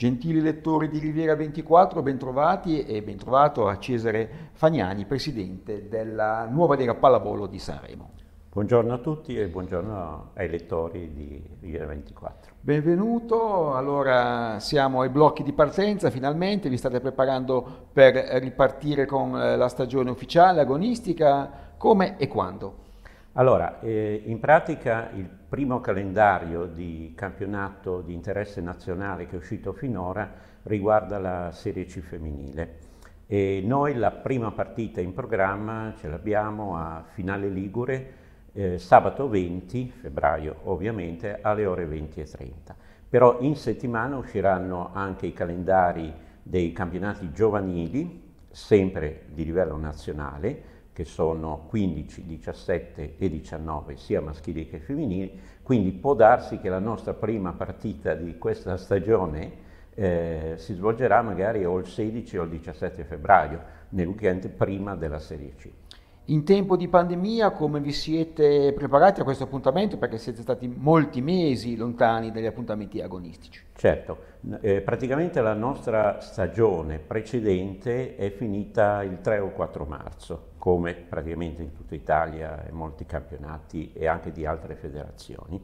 Gentili lettori di Riviera 24, bentrovati e bentrovato a Cesare Fagnani, presidente della Nuova Lega Pallavolo di Sanremo. Buongiorno a tutti e buongiorno ai lettori di Riviera 24. Benvenuto, allora siamo ai blocchi di partenza finalmente, vi state preparando per ripartire con eh, la stagione ufficiale agonistica, come e quando? Allora, eh, in pratica il primo calendario di campionato di interesse nazionale che è uscito finora riguarda la Serie C femminile. E noi la prima partita in programma ce l'abbiamo a Finale Ligure eh, sabato 20 febbraio ovviamente alle ore 20.30. Però in settimana usciranno anche i calendari dei campionati giovanili, sempre di livello nazionale, che sono 15, 17 e 19, sia maschili che femminili, quindi può darsi che la nostra prima partita di questa stagione eh, si svolgerà magari o il 16 o il 17 febbraio, nel weekend prima della Serie C. In tempo di pandemia come vi siete preparati a questo appuntamento? Perché siete stati molti mesi lontani dagli appuntamenti agonistici. Certo, eh, praticamente la nostra stagione precedente è finita il 3 o 4 marzo, come praticamente in tutta Italia e molti campionati e anche di altre federazioni.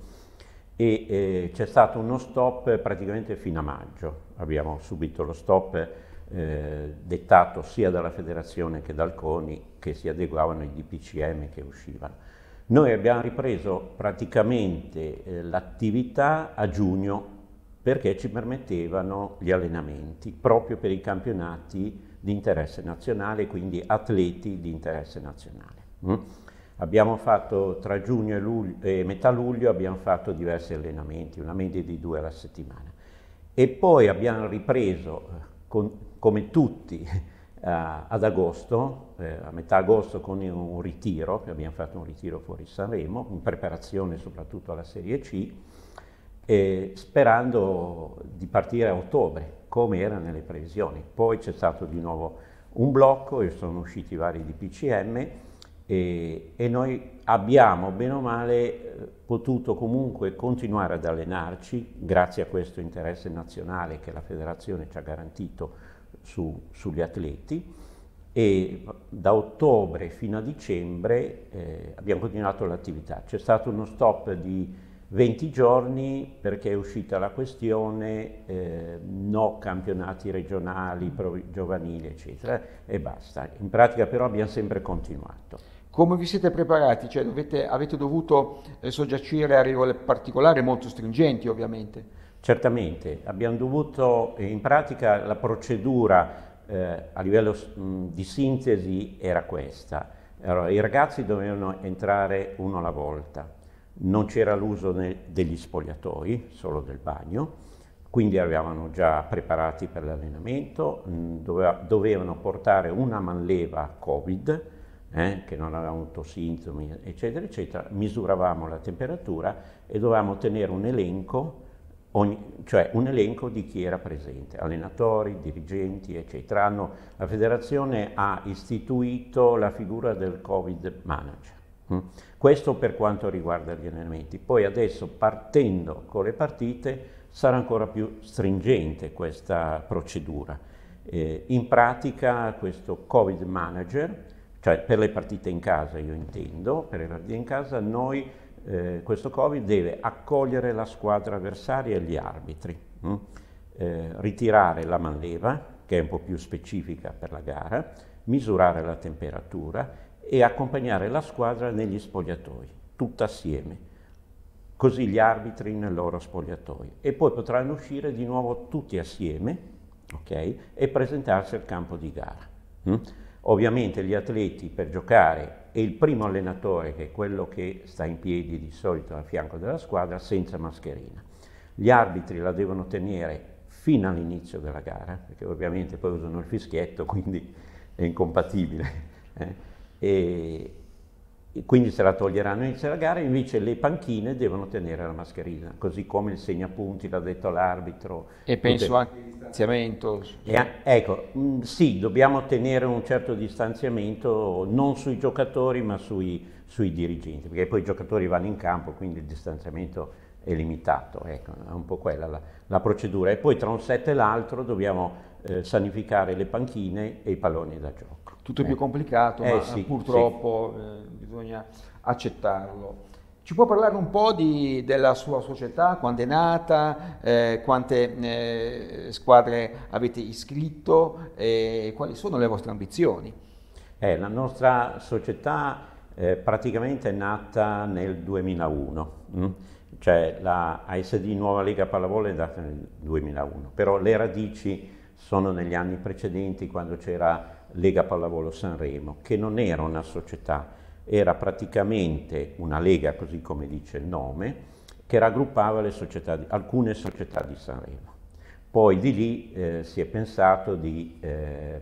E eh, c'è stato uno stop praticamente fino a maggio, abbiamo subito lo stop eh, dettato sia dalla federazione che dal CONI che si adeguavano ai DPCM che uscivano. Noi abbiamo ripreso praticamente eh, l'attività a giugno perché ci permettevano gli allenamenti proprio per i campionati di interesse nazionale, quindi atleti di interesse nazionale. Mm? Abbiamo fatto tra giugno e, luglio, eh, metà luglio abbiamo fatto diversi allenamenti, una media di due alla settimana. E poi abbiamo ripreso eh, con, come tutti eh, ad agosto, eh, a metà agosto con un ritiro, abbiamo fatto un ritiro fuori Sanremo, in preparazione soprattutto alla Serie C, eh, sperando di partire a ottobre, come era nelle previsioni. Poi c'è stato di nuovo un blocco e sono usciti vari DPCM e, e noi abbiamo bene o male eh, potuto comunque continuare ad allenarci grazie a questo interesse nazionale che la federazione ci ha garantito su, sugli atleti e da ottobre fino a dicembre eh, abbiamo continuato l'attività. C'è stato uno stop di 20 giorni perché è uscita la questione eh, no campionati regionali, giovanili eccetera e basta. In pratica però abbiamo sempre continuato. Come vi siete preparati? Cioè, dovete, avete dovuto eh, soggiacere a regole particolari molto stringenti ovviamente. Certamente, abbiamo dovuto, in pratica la procedura eh, a livello mh, di sintesi era questa. Allora, I ragazzi dovevano entrare uno alla volta non c'era l'uso degli spogliatoi, solo del bagno, quindi eravamo già preparati per l'allenamento, mm, doveva, dovevano portare una manleva Covid, eh, che non aveva avuto sintomi, eccetera, eccetera, misuravamo la temperatura e dovevamo tenere un elenco, ogni, cioè un elenco di chi era presente, allenatori, dirigenti, eccetera. Hanno, la federazione ha istituito la figura del Covid manager Mm? Questo per quanto riguarda gli allenamenti. Poi adesso partendo con le partite sarà ancora più stringente questa procedura. Eh, in pratica questo Covid Manager, cioè per le partite in casa io intendo, per le partite in casa noi eh, questo Covid deve accogliere la squadra avversaria e gli arbitri, mh? Mm? Eh, ritirare la manleva, che è un po' più specifica per la gara, misurare la temperatura e accompagnare la squadra negli spogliatoi, tutta assieme, così gli arbitri nel loro spogliatoio. E poi potranno uscire di nuovo tutti assieme okay, e presentarsi al campo di gara. Mm? Ovviamente gli atleti per giocare e il primo allenatore, che è quello che sta in piedi di solito al fianco della squadra, senza mascherina. Gli arbitri la devono tenere fino all'inizio della gara, perché ovviamente poi usano il fischietto, quindi è incompatibile. Eh? e, quindi se la toglieranno all'inizio la gara, invece le panchine devono tenere la mascherina, così come il segnapunti l'ha detto l'arbitro. E penso tutte... anche al distanziamento. E, ecco, mm, sì, dobbiamo tenere un certo distanziamento non sui giocatori ma sui, sui, dirigenti, perché poi i giocatori vanno in campo, quindi il distanziamento è limitato, ecco, è un po' quella la, la procedura. E poi tra un set e l'altro dobbiamo eh, sanificare le panchine e i palloni da gioco tutto è più eh. complicato, eh, ma sì, purtroppo sì. Eh, bisogna accettarlo. Ci può parlare un po' di, della sua società, quando è nata, eh, quante eh, squadre avete iscritto e quali sono le vostre ambizioni? Eh, la nostra società eh, praticamente è nata nel 2001, mh? Mm? cioè la ASD Nuova Lega Pallavolo è nata nel 2001, però le radici sono negli anni precedenti quando c'era Lega Pallavolo Sanremo, che non era una società, era praticamente una lega, così come dice il nome, che raggruppava società, alcune società di Sanremo. Poi di lì eh, si è pensato di eh,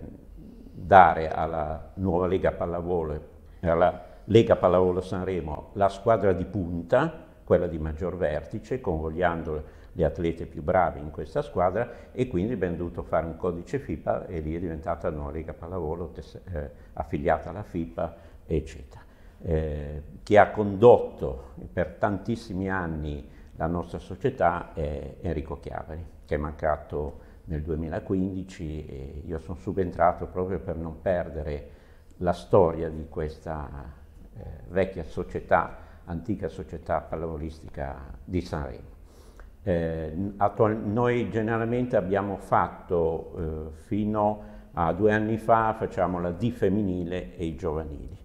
dare alla nuova Lega Pallavolo, alla Lega Pallavolo Sanremo, la squadra di punta, quella di maggior vertice, convogliando le atlete più brave in questa squadra e quindi abbiamo dovuto fare un codice FIPA e lì è diventata Norica Pallavolo eh, affiliata alla FIPA, eccetera. Eh, chi ha condotto per tantissimi anni la nostra società è Enrico Chiavari, che è mancato nel 2015 e io sono subentrato proprio per non perdere la storia di questa eh, vecchia società, antica società pallavolistica di Sanremo. Eh, noi generalmente abbiamo fatto eh, fino a due anni fa facciamo la di femminile e i giovanili.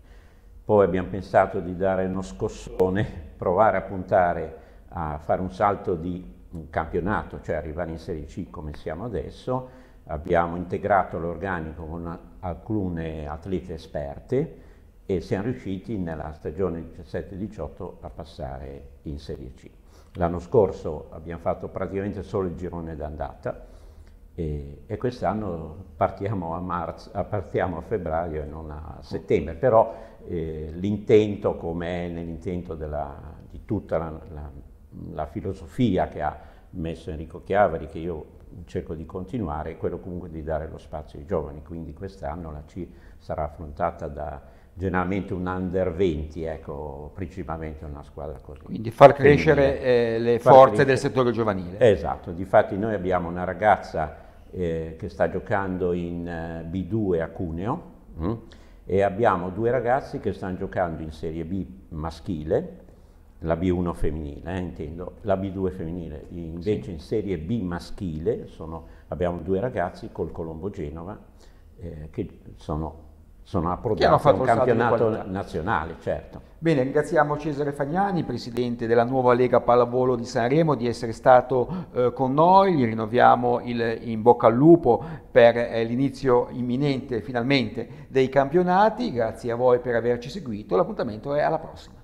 Poi abbiamo pensato di dare uno scossone, provare a puntare a fare un salto di un campionato, cioè arrivare in Serie C come siamo adesso. Abbiamo integrato l'organico con alcune atlete esperte e siamo riusciti nella stagione 17-18 a passare in Serie C. L'anno scorso abbiamo fatto praticamente solo il girone d'andata e, e quest'anno partiamo a, marzo, partiamo a, febbraio e non a settembre, però eh, l'intento come è nell'intento di tutta la, la, la filosofia che ha messo Enrico Chiavari, che io cerco di continuare, è quello comunque di dare lo spazio ai giovani, quindi quest'anno la C sarà affrontata da generalmente un under 20, ecco, principalmente una squadra così. Quindi far crescere eh, le far forze crescere. del settore giovanile. Esatto, difatti noi abbiamo una ragazza eh, che sta giocando in eh, B2 a Cuneo mh, mm, e abbiamo due ragazzi che stanno giocando in Serie B maschile, la B1 femminile, eh, intendo, la B2 femminile, invece sì. in Serie B maschile sono, abbiamo due ragazzi col Colombo Genova eh, che sono sono approdati a un campionato nazionale, certo. Bene, ringraziamo Cesare Fagnani, presidente della nuova Lega Pallavolo di Sanremo, di essere stato eh, con noi, gli rinnoviamo il in bocca al lupo per eh, l'inizio imminente, finalmente, dei campionati, grazie a voi per averci seguito, l'appuntamento è alla prossima.